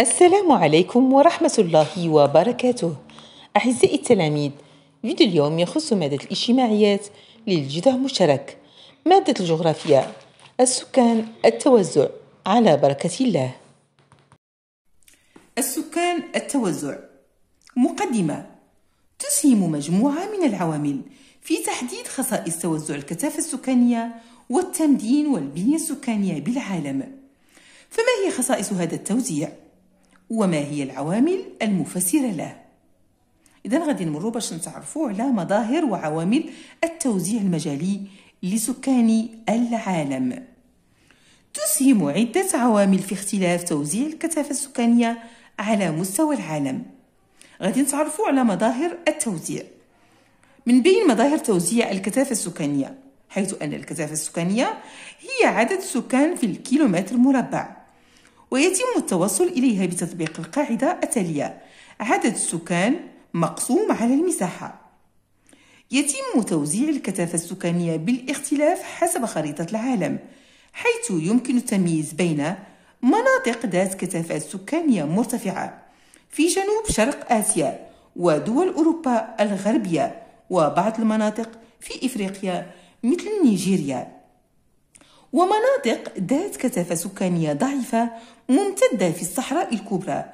السلام عليكم ورحمة الله وبركاته أعزائي التلاميذ فيديو اليوم يخص مادة الاجتماعيات للجذع مشترك مادة الجغرافيا السكان التوزع على بركة الله السكان التوزع مقدمة تسهم مجموعة من العوامل في تحديد خصائص توزع الكثافة السكانية والتمدين والبنية السكانية بالعالم فما هي خصائص هذا التوزيع؟ وما هي العوامل المفسرة له إذا غادي نمرو باش نتعرفوا على مظاهر وعوامل التوزيع المجالي لسكان العالم تسهم عدة عوامل في اختلاف توزيع الكثافة السكانية على مستوى العالم غادي نتعرفوا على مظاهر التوزيع من بين مظاهر توزيع الكثافة السكانية حيث أن الكثافة السكانية هي عدد السكان في الكيلومتر مربع ويتم التوصل إليها بتطبيق القاعدة التالية عدد السكان مقسوم على المساحة يتم توزيع الكثافة السكانية بالاختلاف حسب خريطة العالم حيث يمكن التمييز بين مناطق ذات كثافة سكانية مرتفعة في جنوب شرق آسيا ودول أوروبا الغربية وبعض المناطق في إفريقيا مثل نيجيريا ومناطق ذات كثافة سكانية ضعيفة ممتدة في الصحراء الكبرى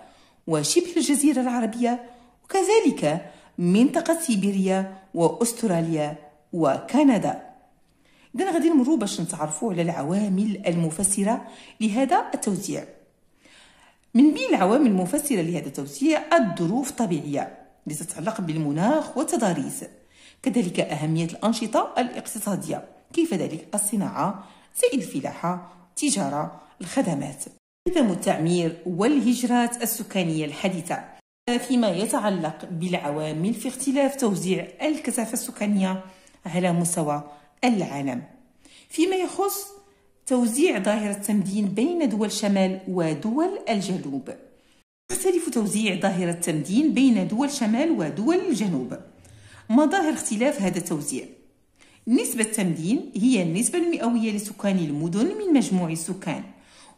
وشبه الجزيرة العربية وكذلك منطقة سيبيريا وأستراليا وكندا إذن غادي نمرو باش نتعرفوا على العوامل المفسرة لهذا التوزيع من بين العوامل المفسرة لهذا التوزيع الظروف الطبيعية اللي تتعلق بالمناخ والتضاريس كذلك أهمية الأنشطة الاقتصادية كيف ذلك الصناعة زائد الفلاحة التجارة الخدمات خدم التعمير والهجرات السكانية الحديثة فيما يتعلق بالعوامل في اختلاف توزيع الكثافة السكانية على مستوى العالم فيما يخص توزيع ظاهرة التمدين بين دول الشمال ودول الجنوب يختلف توزيع ظاهرة التمدين بين دول الشمال ودول الجنوب مظاهر اختلاف هذا التوزيع نسبة التمدين هي النسبة المئوية لسكان المدن من مجموع السكان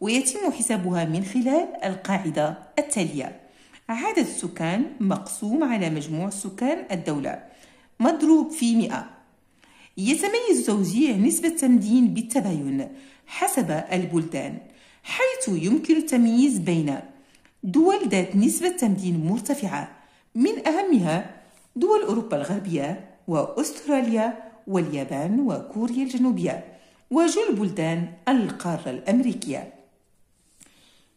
ويتم حسابها من خلال القاعدة التالية عدد السكان مقسوم على مجموع سكان الدولة مضروب في مئة يتميز توزيع نسبة التمدين بالتباين حسب البلدان حيث يمكن التمييز بين دول ذات نسبة تمدين مرتفعة من أهمها دول أوروبا الغربية وأستراليا واليابان وكوريا الجنوبية وجل بلدان القارة الأمريكية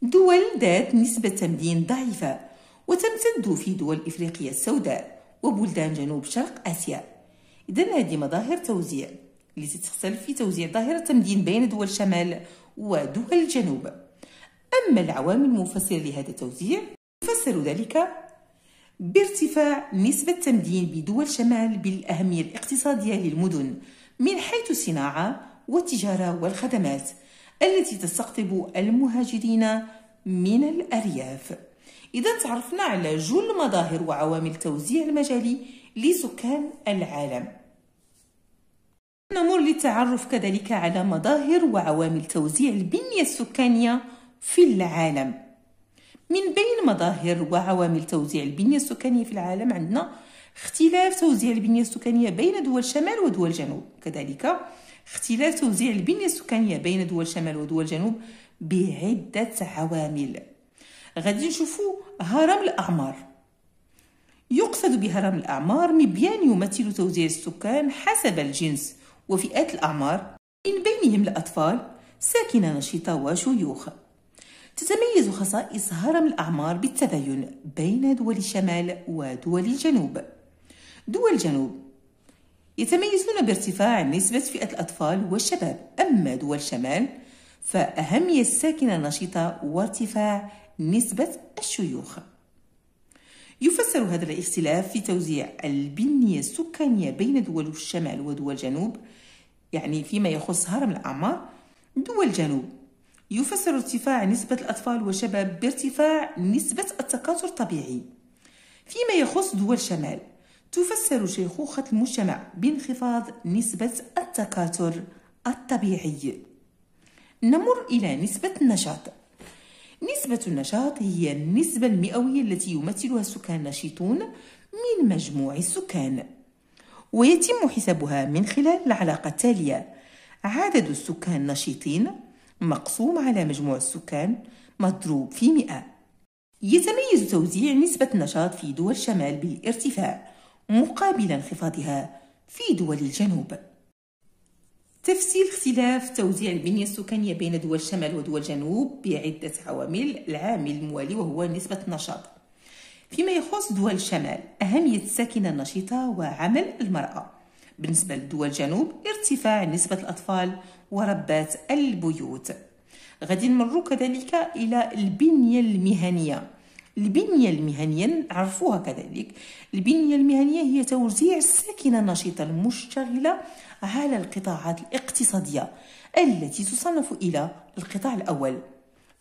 دول ذات نسبة تمدين ضعيفة وتمتد في دول إفريقيا السوداء وبلدان جنوب شرق آسيا إذن هذه مظاهر توزيع التي تختلف في توزيع ظاهرة التمدين بين دول الشمال ودول الجنوب أما العوامل المفسرة لهذا التوزيع يفسر ذلك بارتفاع نسبة التمدين بدول الشمال بالأهمية الاقتصادية للمدن من حيث الصناعة والتجارة والخدمات التي تستقطب المهاجرين من الأرياف إذا تعرفنا على جل مظاهر وعوامل التوزيع المجالي لسكان العالم نمر للتعرف كذلك على مظاهر وعوامل توزيع البنية السكانية في العالم من بين مظاهر وعوامل توزيع البنية السكانية في العالم عندنا اختلاف توزيع البنية السكانية بين دول الشمال ودول الجنوب كذلك اختلاف توزيع البنية السكانية بين دول الشمال ودول الجنوب بعدة عوامل غادي نشوفوا هرم الأعمار يقصد بهرم الأعمار مبيان يمثل توزيع السكان حسب الجنس وفئات الأعمار من بينهم الأطفال ساكنة نشطة وشيوخ تتميز خصائص هرم الأعمار بالتباين بين دول الشمال ودول الجنوب دول الجنوب يتميزون بارتفاع نسبة فئة الأطفال والشباب أما دول الشمال فأهمية الساكنة النشطة وارتفاع نسبة الشيوخ يفسر هذا الاختلاف في توزيع البنية السكانية بين دول الشمال ودول الجنوب يعني فيما يخص هرم الأعمار دول الجنوب يفسر ارتفاع نسبة الأطفال والشباب بارتفاع نسبة التكاثر الطبيعي فيما يخص دول الشمال تفسر شيخوخة المجتمع بانخفاض نسبة التكاثر الطبيعي نمر إلى نسبة النشاط نسبة النشاط هي النسبة المئوية التي يمثلها السكان النشيطون من مجموع السكان ويتم حسابها من خلال العلاقة التالية عدد السكان النشيطين مقسوم على مجموع السكان مضروب في مئة يتميز توزيع نسبة النشاط في دول الشمال بالارتفاع مقابل انخفاضها في دول الجنوب تفسير اختلاف توزيع البنية السكانية بين دول الشمال ودول الجنوب بعدة عوامل العامل الموالي وهو نسبة النشاط فيما يخص دول الشمال أهمية الساكنة النشيطة وعمل المرأة بالنسبة لدول الجنوب ارتفاع نسبة الأطفال وربات البيوت غادي نمر كذلك إلى البنية المهنية البنية المهنية عرفوها كذلك البنية المهنية هي توزيع الساكنة النشطة المشتغلة على القطاعات الاقتصادية التي تصنف إلى القطاع الأول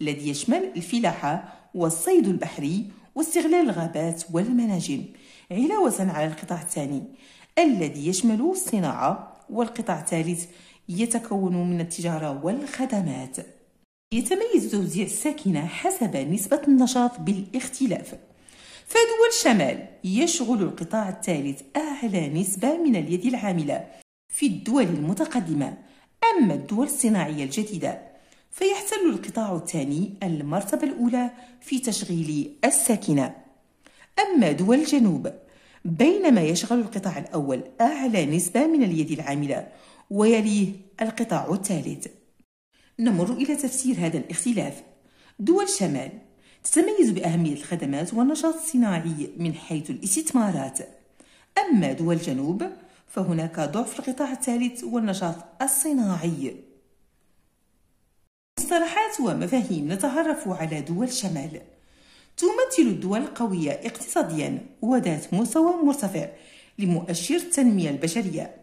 الذي يشمل الفلاحة والصيد البحري واستغلال الغابات والمناجم علاوة على القطاع الثاني الذي يشمل الصناعة والقطاع الثالث يتكون من التجارة والخدمات يتميز توزيع الساكنة حسب نسبة النشاط بالاختلاف فدول الشمال يشغل القطاع الثالث أعلى نسبة من اليد العاملة في الدول المتقدمة أما الدول الصناعية الجديدة فيحتل القطاع الثاني المرتبة الأولى في تشغيل الساكنة أما دول الجنوب بينما يشغل القطاع الأول أعلى نسبة من اليد العاملة ويليه القطاع الثالث نمر إلى تفسير هذا الاختلاف دول الشمال تتميز بأهمية الخدمات والنشاط الصناعي من حيث الاستثمارات أما دول الجنوب فهناك ضعف القطاع الثالث والنشاط الصناعي مصطلحات ومفاهيم نتعرف على دول الشمال تمثل الدول القوية اقتصاديا وذات مستوى مرتفع لمؤشر التنمية البشرية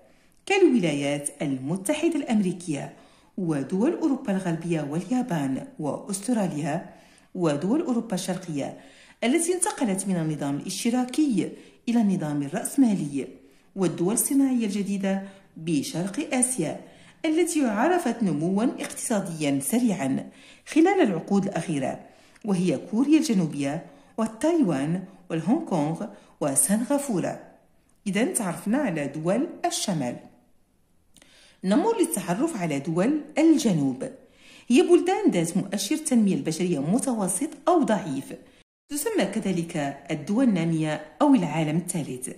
كالولايات المتحدة الأمريكية ودول أوروبا الغربية واليابان وأستراليا ودول أوروبا الشرقية التي انتقلت من النظام الاشتراكي إلى النظام الرأسمالي والدول الصناعية الجديدة بشرق آسيا التي عرفت نموا اقتصاديا سريعا خلال العقود الأخيرة وهي كوريا الجنوبية وتايوان والهونغ كونغ وسنغافورة إذا تعرفنا على دول الشمال نمر للتعرف على دول الجنوب هي بلدان ذات مؤشر تنمية البشرية متوسط أو ضعيف تسمى كذلك الدول النامية أو العالم الثالث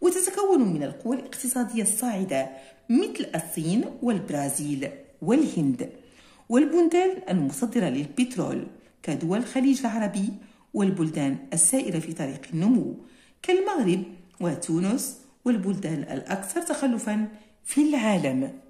وتتكون من القوى الاقتصادية الصاعدة مثل الصين والبرازيل والهند والبلدان المصدرة للبترول كدول الخليج العربي والبلدان السائرة في طريق النمو كالمغرب وتونس والبلدان الأكثر تخلفا في العالم